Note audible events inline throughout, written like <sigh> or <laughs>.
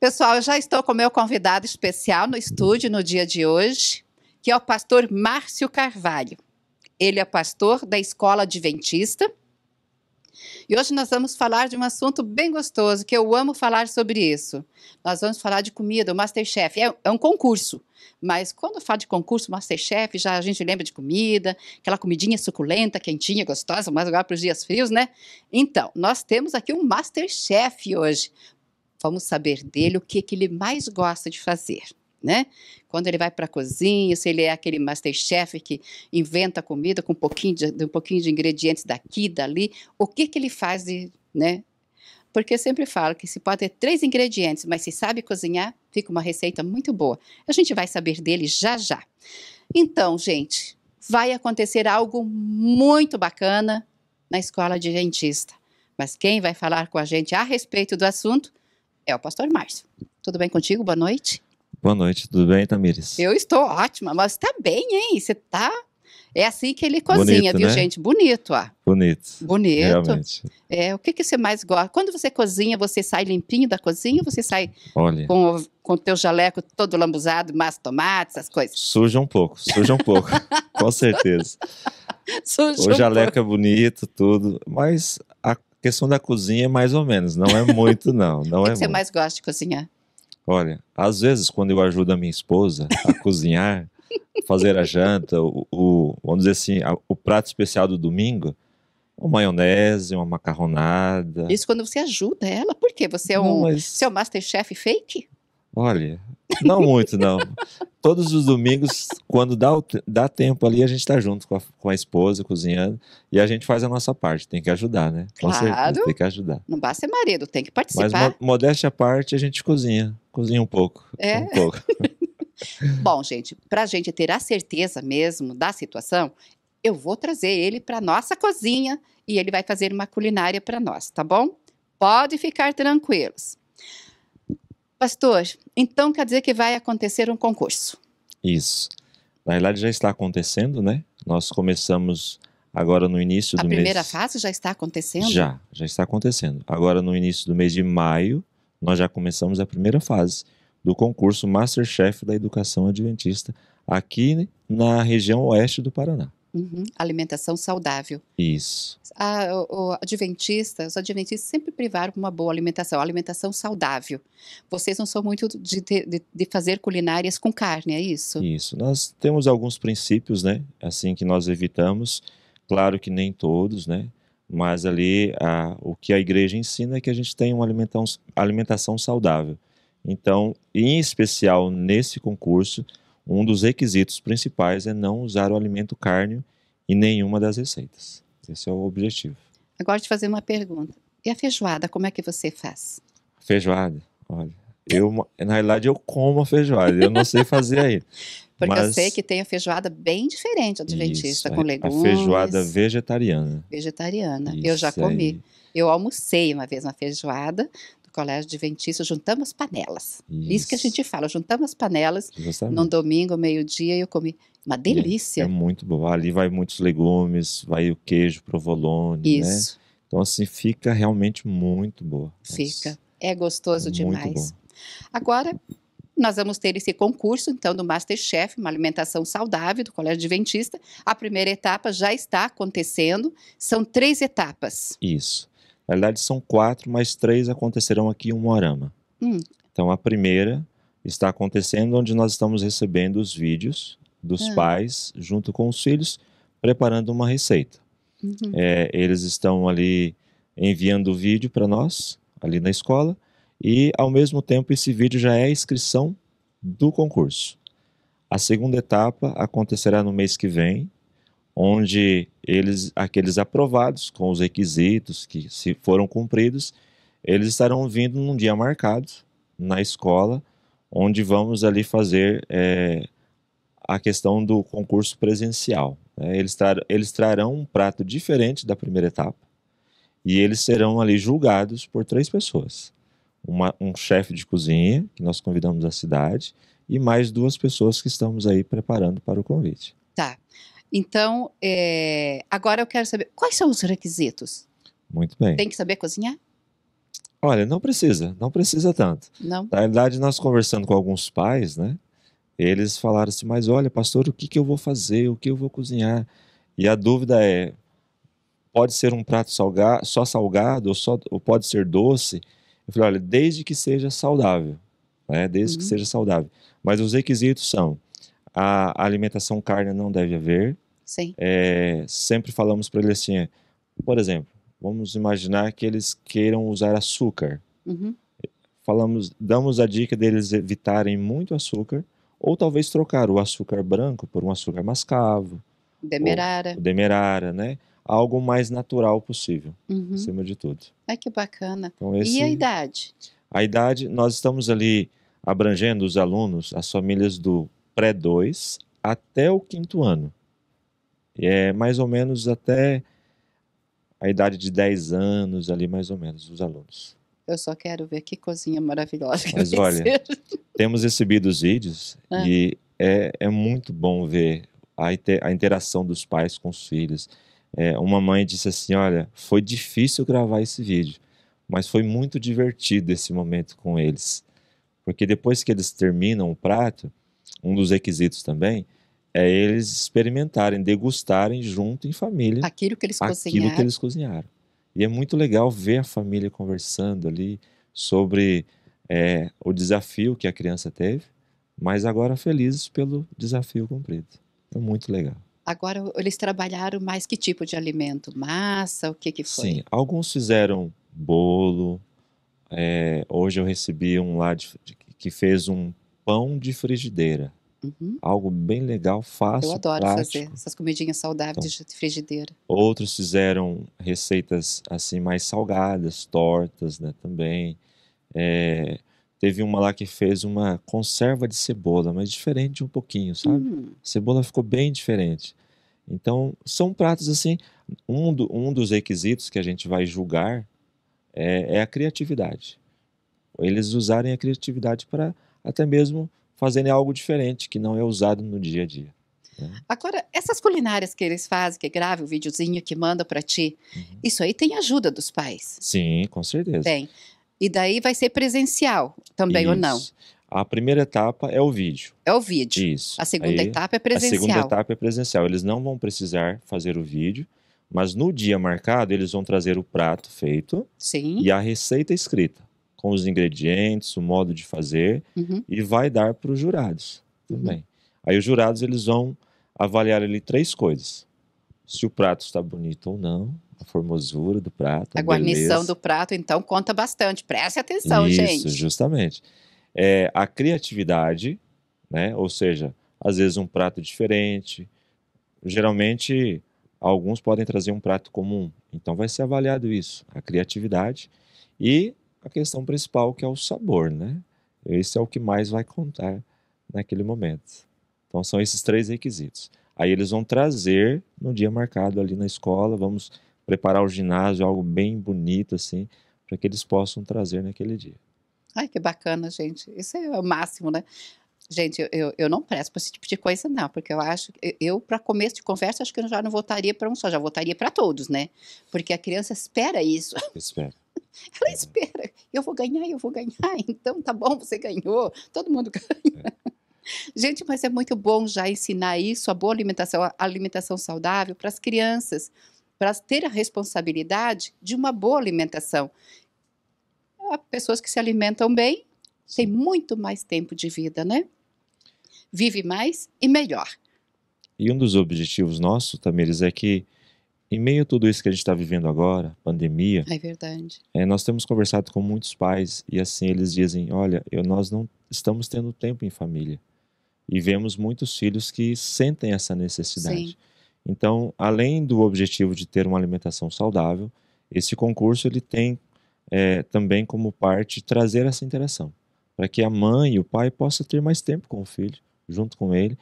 Pessoal, eu já estou com meu convidado especial no estúdio no dia de hoje, que é o pastor Márcio Carvalho. Ele é pastor da Escola Adventista. E hoje nós vamos falar de um assunto bem gostoso, que eu amo falar sobre isso. Nós vamos falar de comida, o Masterchef. É, é um concurso, mas quando fala de concurso Masterchef, já a gente lembra de comida, aquela comidinha suculenta, quentinha, gostosa, mas agora para os dias frios, né? Então, nós temos aqui um Masterchef hoje Vamos saber dele o que, que ele mais gosta de fazer. Né? Quando ele vai para a cozinha, se ele é aquele masterchef que inventa comida com um pouquinho de, de um pouquinho de ingredientes daqui, dali, o que, que ele faz de, né? Porque eu sempre falo que se pode ter três ingredientes, mas se sabe cozinhar, fica uma receita muito boa. A gente vai saber dele já já. Então, gente, vai acontecer algo muito bacana na escola de dentista. Mas quem vai falar com a gente a respeito do assunto é o pastor Márcio. Tudo bem contigo? Boa noite. Boa noite, tudo bem, Tamires? Eu estou ótima, mas tá bem, hein? Você tá. É assim que ele cozinha, Bonito, viu, né? gente? Bonito, ó. Bonito. Bonito. Realmente. É, o que, que você mais gosta? Quando você cozinha, você sai limpinho da cozinha ou você sai Olha. com o com teu jaleco todo lambuzado, massa, tomate, essas coisas? Suja um pouco, suja um pouco, <laughs> com certeza. <laughs> Suja o jaleco um é bonito, tudo, mas a questão da cozinha é mais ou menos, não é muito <laughs> não, não que é. Que muito. você mais gosta de cozinhar? Olha, às vezes quando eu ajudo a minha esposa a cozinhar, <laughs> fazer a janta, o, o vamos dizer assim, a, o prato especial do domingo, uma maionese, uma macarronada. Isso quando você ajuda ela? Por quê? Você é um, mas... seu masterchef fake? Olha, não muito, não. Todos os domingos, quando dá, dá tempo ali, a gente está junto com a, com a, esposa, cozinhando, e a gente faz a nossa parte, tem que ajudar, né? Com claro. Certeza, tem que ajudar. Não basta ser marido, tem que participar. Mas mo modéstia à parte, a gente cozinha, cozinha um pouco. É? Um pouco. <laughs> Bom, gente, para a gente ter a certeza mesmo da situação, eu vou trazer ele para nossa cozinha e ele vai fazer uma culinária para nós, tá bom? Pode ficar tranquilos. Pastor, então quer dizer que vai acontecer um concurso? Isso. Na realidade já está acontecendo, né? Nós começamos agora no início do mês. A primeira mês... fase já está acontecendo? Já, já está acontecendo. Agora no início do mês de maio, nós já começamos a primeira fase do concurso MasterChef da Educação Adventista aqui né, na região oeste do Paraná. Uhum. Alimentação saudável. Isso. A, o, o adventista, os adventistas sempre privaram uma boa alimentação, alimentação saudável. Vocês não são muito de, de, de, fazer culinárias com carne, é isso? Isso. Nós temos alguns princípios, né? Assim que nós evitamos. Claro que nem todos, né? Mas ali a, o que a igreja ensina é que a gente tem uma alimentação, alimentação saudável. Então, em especial nesse concurso, um dos requisitos principais é não usar o alimento carne em nenhuma das receitas. Esse é o objetivo. Agora te fazer uma pergunta. E a feijoada, como é que você faz? Feijoada, olha, eu na realidade eu como a feijoada, eu não sei fazer aí. <laughs> Porque mas... eu sei que tem a feijoada bem diferente adventista, Isso, com é, legumes. A feijoada vegetariana. Vegetariana, Isso, eu já comi. Aí. Eu almocei uma vez uma feijoada, do Colégio Adventista, juntamos panelas. Isso, Isso que a gente fala, juntamos panelas Justamente. num domingo, meio-dia, e eu comi. Uma é, delícia. É, é, muito bom. Ali vai muitos legumes, vai o queijo provolone, né? Isso. Né? Então, assim, fica realmente muito boa. Fica. É gostoso é demais. Agora, nós vamos ter esse concurso, então, do Masterchef, uma alimentação saudável do Colégio Adventista. A primeira etapa já está acontecendo. São três etapas. Isso. Na verdade, são quatro, mas três acontecerão aqui em Moarama. Hum. Então, a primeira está acontecendo onde nós estamos recebendo os vídeos dos ah. pais junto com os filhos preparando uma receita. Uhum. É, eles estão ali enviando o vídeo para nós, ali na escola, e ao mesmo tempo esse vídeo já é a inscrição do concurso. A segunda etapa acontecerá no mês que vem, onde eles, aqueles aprovados com os requisitos que se foram cumpridos, eles estarão vindo num dia marcado na escola, onde vamos ali fazer é, a questão do concurso presencial. Né? Eles, tra eles trarão um prato diferente da primeira etapa e eles serão ali julgados por três pessoas. Uma, um chefe de cozinha, que nós convidamos da cidade, e mais duas pessoas que estamos aí preparando para o convite. Tá. Então, é, agora eu quero saber quais são os requisitos. Muito bem. Tem que saber cozinhar? Olha, não precisa, não precisa tanto. Não. Na verdade, nós conversando com alguns pais, né? Eles falaram assim, mas olha, pastor, o que, que eu vou fazer? O que eu vou cozinhar? E a dúvida é, pode ser um prato salgado, só salgado ou, só, ou pode ser doce? Eu falei, olha, desde que seja saudável, né? desde uhum. que seja saudável. Mas os requisitos são, a alimentação carne não deve haver, Sim. É, sempre falamos para ele assim, por exemplo, vamos imaginar que eles queiram usar açúcar. Uhum. Falamos, damos a dica deles evitarem muito açúcar, ou talvez trocar o açúcar branco por um açúcar mascavo. Demerara. demerara, né? Algo mais natural possível, uhum. acima de tudo. Ai, que bacana. Então, esse, e a idade? A idade, nós estamos ali abrangendo os alunos, as famílias do pré-2 até o quinto ano. É mais ou menos até a idade de 10 anos, ali mais ou menos, os alunos. Eu só quero ver que cozinha maravilhosa que Mas olha, ser. temos recebido os vídeos ah. e é, é muito bom ver a, a interação dos pais com os filhos. É, uma mãe disse assim: Olha, foi difícil gravar esse vídeo, mas foi muito divertido esse momento com eles. Porque depois que eles terminam o prato, um dos requisitos também é eles experimentarem, degustarem junto em família aquilo que eles aquilo cozinharam. que eles cozinharam. E é muito legal ver a família conversando ali sobre é, o desafio que a criança teve, mas agora felizes pelo desafio cumprido. É muito legal. Agora eles trabalharam mais que tipo de alimento? Massa? O que que foi? Sim, alguns fizeram bolo. É, hoje eu recebi um lá de, que fez um pão de frigideira. Uhum. Algo bem legal, fácil. Eu adoro prático. fazer essas comidinhas saudáveis então, de frigideira. Outros fizeram receitas assim mais salgadas, tortas, né? Também. É, teve uma lá que fez uma conserva de cebola, mas diferente um pouquinho, sabe? A hum. cebola ficou bem diferente. Então, são pratos assim. Um, do, um dos requisitos que a gente vai julgar é, é a criatividade. Eles usarem a criatividade para até mesmo Fazendo algo diferente, que não é usado no dia a dia. Né? Agora, essas culinárias que eles fazem, que grava o um videozinho que manda para ti, uhum. isso aí tem ajuda dos pais? Sim, com certeza. Tem. E daí vai ser presencial também isso. ou não? A primeira etapa é o vídeo. É o vídeo. Isso. A segunda aí, etapa é presencial. A segunda etapa é presencial. Eles não vão precisar fazer o vídeo, mas no dia marcado eles vão trazer o prato feito Sim. e a receita escrita com os ingredientes, o modo de fazer, uhum. e vai dar para os jurados uhum. também. Uhum. Aí os jurados eles vão avaliar ali três coisas: se o prato está bonito ou não, a formosura do prato, a, a guarnição do prato, então conta bastante. Preste atenção, Isso, gente. Isso, justamente. É, a criatividade, né? Ou seja, às vezes um prato diferente. Geralmente alguns podem trazer um prato comum, então vai ser avaliado isso, a criatividade e a questão principal que é o sabor, né? Esse é o que mais vai contar naquele momento. Então são esses três requisitos. Aí eles vão trazer no dia marcado ali na escola, vamos preparar o ginásio, algo bem bonito assim, para que eles possam trazer naquele dia. Ai, que bacana, gente. Isso é o máximo, né? Gente, eu, eu não presto para esse tipo de coisa, não, porque eu acho. Eu, para começo de conversa, acho que eu já não votaria para um só, já votaria para todos, né? Porque a criança espera isso. Espera. Ela espera, eu vou ganhar, eu vou ganhar, <laughs> então tá bom, você ganhou, todo mundo <laughs> ganha. É. Gente, mas é muito bom já ensinar isso, a boa alimentação, a alimentação saudável para as crianças, para ter a responsabilidade de uma boa alimentação. Há pessoas que se alimentam bem têm muito mais tempo de vida, né? Vive mais e melhor. E um dos objetivos nossos, Tamires, é que em meio a tudo isso que a gente está vivendo agora, pandemia. É verdade. É, nós temos conversado com muitos pais e assim eles dizem: olha, eu, nós não estamos tendo tempo em família. E vemos muitos filhos que sentem essa necessidade. Sim. Então, além do objetivo de ter uma alimentação saudável, esse concurso ele tem é, também como parte trazer essa interação, para que a mãe e o pai possam ter mais tempo com o filho, junto com ele.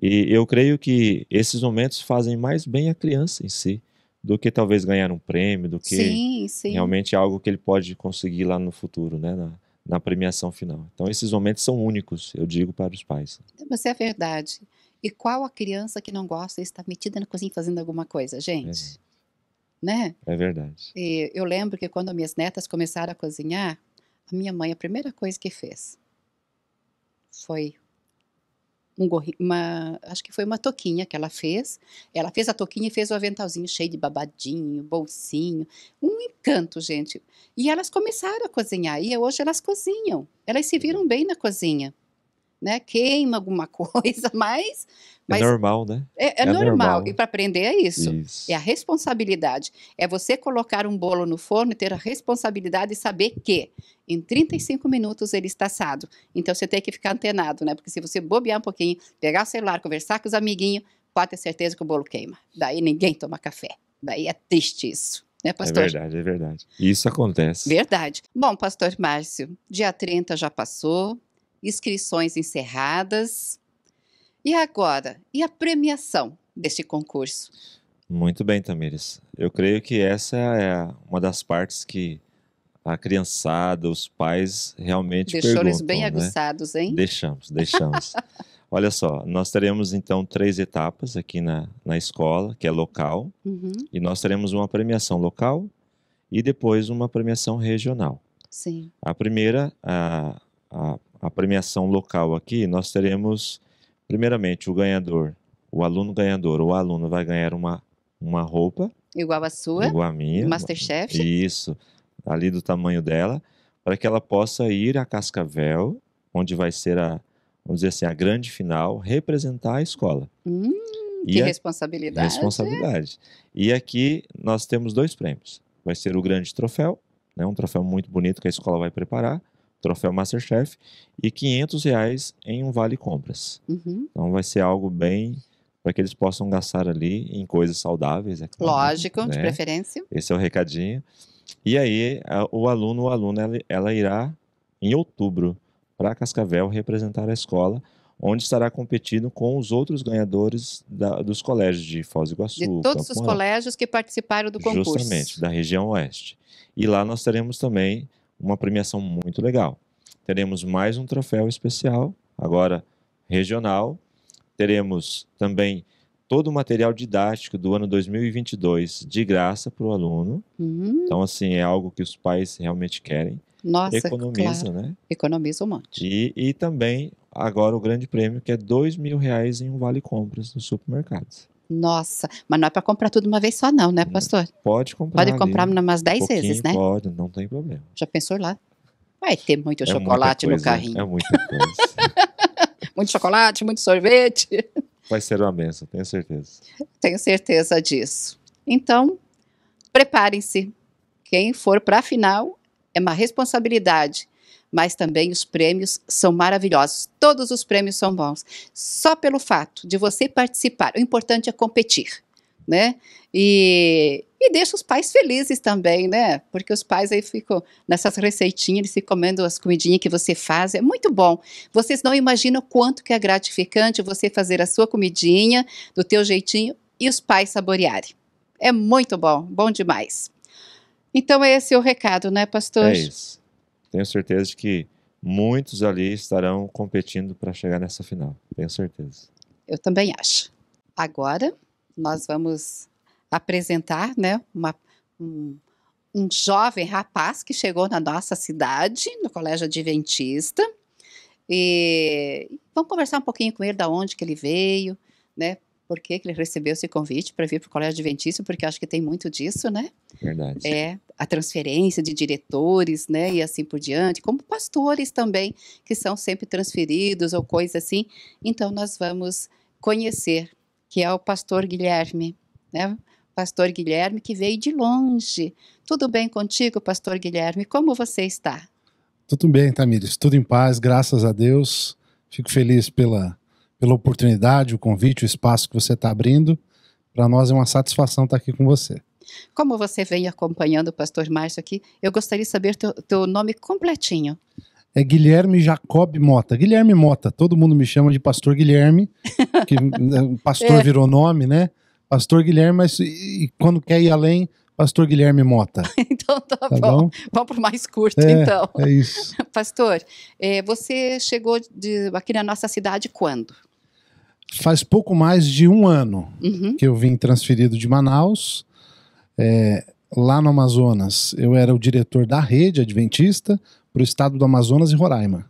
E eu creio que esses momentos fazem mais bem a criança em si do que talvez ganhar um prêmio, do que sim, sim. realmente é algo que ele pode conseguir lá no futuro, né? Na, na premiação final. Então, esses momentos são únicos, eu digo para os pais. Mas é verdade. E qual a criança que não gosta de estar metida na cozinha fazendo alguma coisa, gente? É. Né? É verdade. E eu lembro que quando minhas netas começaram a cozinhar, a minha mãe, a primeira coisa que fez foi um uma, acho que foi uma toquinha que ela fez. Ela fez a toquinha e fez o aventalzinho cheio de babadinho, bolsinho, um encanto, gente. E elas começaram a cozinhar e hoje elas cozinham. Elas se viram uhum. bem na cozinha, né? Queima alguma <laughs> coisa, mas é Mas é normal, né? É, é, é normal. normal. E para aprender é isso. isso. É a responsabilidade. É você colocar um bolo no forno e ter a responsabilidade de saber que em 35 minutos ele está assado. Então você tem que ficar antenado, né? Porque se você bobear um pouquinho, pegar o celular, conversar com os amiguinhos, pode ter certeza que o bolo queima. Daí ninguém toma café. Daí é triste isso. Né, é pastor? É verdade, é verdade. Isso acontece. Verdade. Bom, pastor Márcio, dia 30 já passou, inscrições encerradas. E agora? E a premiação deste concurso? Muito bem, Tamires. Eu creio que essa é uma das partes que a criançada, os pais realmente Deixou perguntam. Deixou eles bem né? aguçados, hein? Deixamos, deixamos. <laughs> Olha só, nós teremos então três etapas aqui na, na escola, que é local, uhum. e nós teremos uma premiação local e depois uma premiação regional. Sim. A primeira, a, a, a premiação local aqui, nós teremos Primeiramente, o ganhador, o aluno ganhador ou aluno vai ganhar uma, uma roupa. Igual a sua. Igual a minha. Masterchef. Isso, ali do tamanho dela, para que ela possa ir a Cascavel, onde vai ser a, vamos dizer assim, a grande final, representar a escola. Hum, que a, responsabilidade. Responsabilidade. E aqui nós temos dois prêmios. Vai ser o grande troféu, né, um troféu muito bonito que a escola vai preparar, troféu Masterchef, e 500 reais em um vale compras. Uhum. Então vai ser algo bem para que eles possam gastar ali em coisas saudáveis, é claro, Lógico, né? de preferência. Esse é o recadinho. E aí a, o aluno o aluna ela, ela irá em outubro para Cascavel representar a escola onde estará competindo com os outros ganhadores da, dos colégios de Foz do Iguaçu. De todos Campo os colégios que participaram do concurso. Justamente, da região oeste. E lá nós teremos também uma premiação muito legal. Teremos mais um troféu especial, agora regional. Teremos também todo o material didático do ano 2022 de graça para o aluno. Uhum. Então, assim, é algo que os pais realmente querem. Nossa, Economiza, claro. né? Economiza um monte. E, e também, agora, o grande prêmio, que é dois mil reais em um vale-compras nos supermercados. Nossa, mas não é para comprar tudo uma vez só, não, né, pastor? Pode comprar. Pode comprar ali, umas 10 um vezes, né? Pode, não tem problema. Já pensou lá? Vai ter muito é chocolate coisa, no né? carrinho. É muita coisa. <laughs> muito chocolate, muito sorvete. <laughs> Vai ser uma benção, tenho certeza. Tenho certeza disso. Então, preparem-se. Quem for para a final é uma responsabilidade mas também os prêmios são maravilhosos. Todos os prêmios são bons. Só pelo fato de você participar, o importante é competir, né? E, e deixa os pais felizes também, né? Porque os pais aí ficam nessas receitinhas, eles ficam comendo as comidinhas que você faz, é muito bom. Vocês não imaginam quanto que é gratificante você fazer a sua comidinha do teu jeitinho e os pais saborearem. É muito bom, bom demais. Então é esse é o recado, né, pastor? É isso tenho certeza de que muitos ali estarão competindo para chegar nessa final. Tenho certeza. Eu também acho. Agora nós vamos apresentar, né, uma, um, um jovem rapaz que chegou na nossa cidade, no Colégio Adventista, e vamos conversar um pouquinho com ele, da onde que ele veio, né, por que, ele recebeu esse convite para vir para o Colégio Adventista, porque acho que tem muito disso, né? Verdade. É, a transferência de diretores, né, e assim por diante, como pastores também, que são sempre transferidos ou coisa assim. Então, nós vamos conhecer, que é o pastor Guilherme, né? Pastor Guilherme, que veio de longe. Tudo bem contigo, Pastor Guilherme? Como você está? Tudo bem, Tamires. Tudo em paz, graças a Deus. Fico feliz pela pela oportunidade, o convite, o espaço que você está abrindo. Para nós é uma satisfação estar tá aqui com você. Como você vem acompanhando o pastor Márcio aqui, eu gostaria de saber teu, teu nome completinho. É Guilherme Jacob Mota. Guilherme Mota, todo mundo me chama de Pastor Guilherme, <laughs> que né, pastor é. virou nome, né? Pastor Guilherme, mas e, e quando quer ir além, Pastor Guilherme Mota. <laughs> então tá, tá bom. bom. Vamos para mais curto, é, então. É isso. <laughs> Pastor, é, você chegou de, aqui na nossa cidade quando? faz pouco mais de um ano uhum. que eu vim transferido de Manaus. É, lá no Amazonas, eu era o diretor da rede adventista para o estado do Amazonas e Roraima.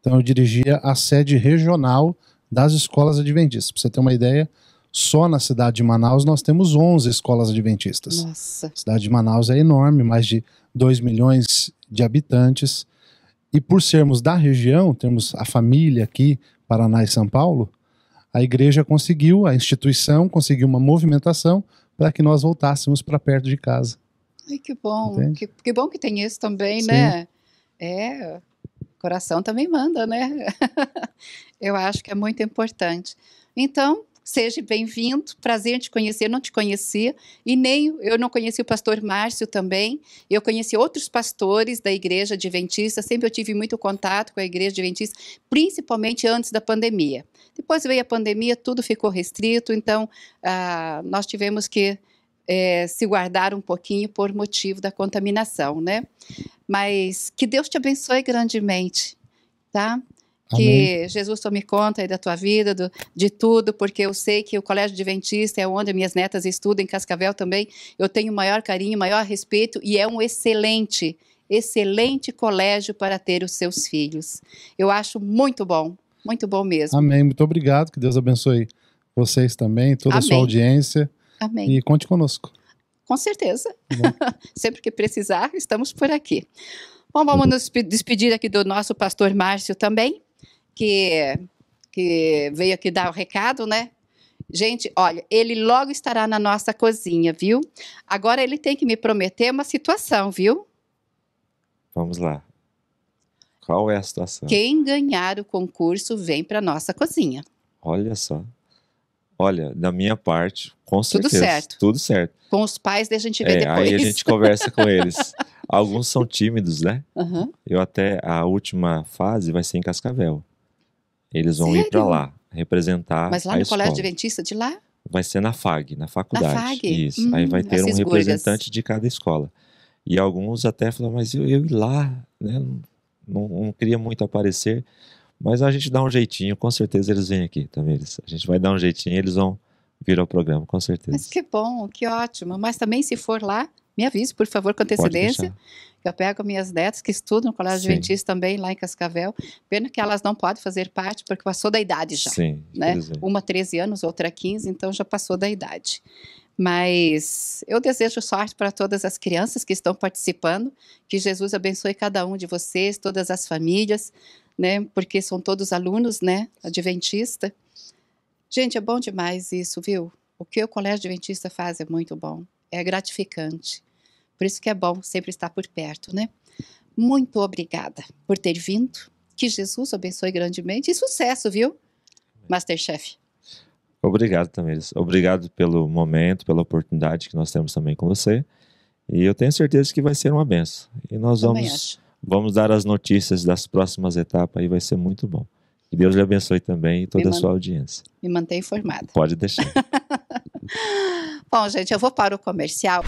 Então, eu dirigia a sede regional das escolas adventistas. Para você ter uma ideia, só na cidade de Manaus nós temos 11 escolas adventistas. Nossa. A cidade de Manaus é enorme, mais de 2 milhões de habitantes. E por sermos da região, temos a família aqui, Paraná e São Paulo, a igreja conseguiu, a instituição conseguiu uma movimentação para que nós voltássemos para perto de casa. Ai, que bom, que, que, bom que tem isso também, Sim. né? É, coração também manda, né? <laughs> Eu acho que é muito importante. Então, Seja bem-vindo, prazer em te conhecer, eu não te conhecia, e nem eu não conheci o pastor Márcio também. Eu conheci outros pastores da igreja adventista, sempre eu tive muito contato com a igreja adventista, principalmente antes da pandemia. Depois veio a pandemia, tudo ficou restrito, então ah, nós tivemos que é, se guardar um pouquinho por motivo da contaminação, né? Mas que Deus te abençoe grandemente, tá? Que Amém. Jesus tome conta aí da tua vida, do, de tudo, porque eu sei que o Colégio Adventista é onde minhas netas estudam, em Cascavel também. Eu tenho o maior carinho, maior respeito e é um excelente, excelente colégio para ter os seus filhos. Eu acho muito bom, muito bom mesmo. Amém. Muito obrigado. Que Deus abençoe vocês também, toda Amém. a sua audiência. Amém. E conte conosco. Com certeza. Tá <laughs> Sempre que precisar, estamos por aqui. Bom, vamos nos despedir aqui do nosso pastor Márcio também que, que veio aqui dar o recado, né? Gente, olha, ele logo estará na nossa cozinha, viu? Agora ele tem que me prometer uma situação, viu? Vamos lá. Qual é a situação? Quem ganhar o concurso vem para nossa cozinha. Olha só. Olha, da minha parte, com certeza. Tudo certo. Tudo certo. Com os pais, a gente vê é, depois. Aí a gente conversa com eles. <laughs> Alguns são tímidos, né? Uhum. Eu até, a última fase vai ser em Cascavel. Eles vão Sério? ir para lá representar. Mas lá no escola. Colégio Adventista de lá? Vai ser na FAG, na faculdade. Na FAG? Isso. Hum, Aí vai hum, ter um representante de cada escola. E alguns até falam, mas eu, eu ir lá, né? Não, não, queria muito aparecer, mas a gente dá um jeitinho, com certeza eles vêm aqui, também. A gente vai dar um jeitinho, eles vão vir ao programa, com certeza. Mas que bom, que ótimo. Mas também se for lá, me avise, por favor, com antecedência. Eu pego minhas netas que estudam no Colégio Adventista também, lá em Cascavel. Pena que elas não podem fazer parte, porque passou da idade já. Sim, né? Uma 13 anos, outra 15, então já passou da idade. Mas eu desejo sorte para todas as crianças que estão participando, que Jesus abençoe cada um de vocês, todas as famílias, né? Porque são todos alunos, né? Adventista. Gente, é bom demais isso, viu? O que o Colégio Adventista faz é muito bom é gratificante. Por isso que é bom sempre estar por perto, né? Muito obrigada por ter vindo. Que Jesus abençoe grandemente e sucesso, viu? Masterchef. Obrigado, também. Obrigado pelo momento, pela oportunidade que nós temos também com você. E eu tenho certeza que vai ser uma benção. E nós vamos, vamos dar as notícias das próximas etapas e vai ser muito bom. Que Deus lhe abençoe também e toda a sua audiência. Me mantenha informada. Pode deixar. <laughs> Bom, gente, eu vou para o comercial.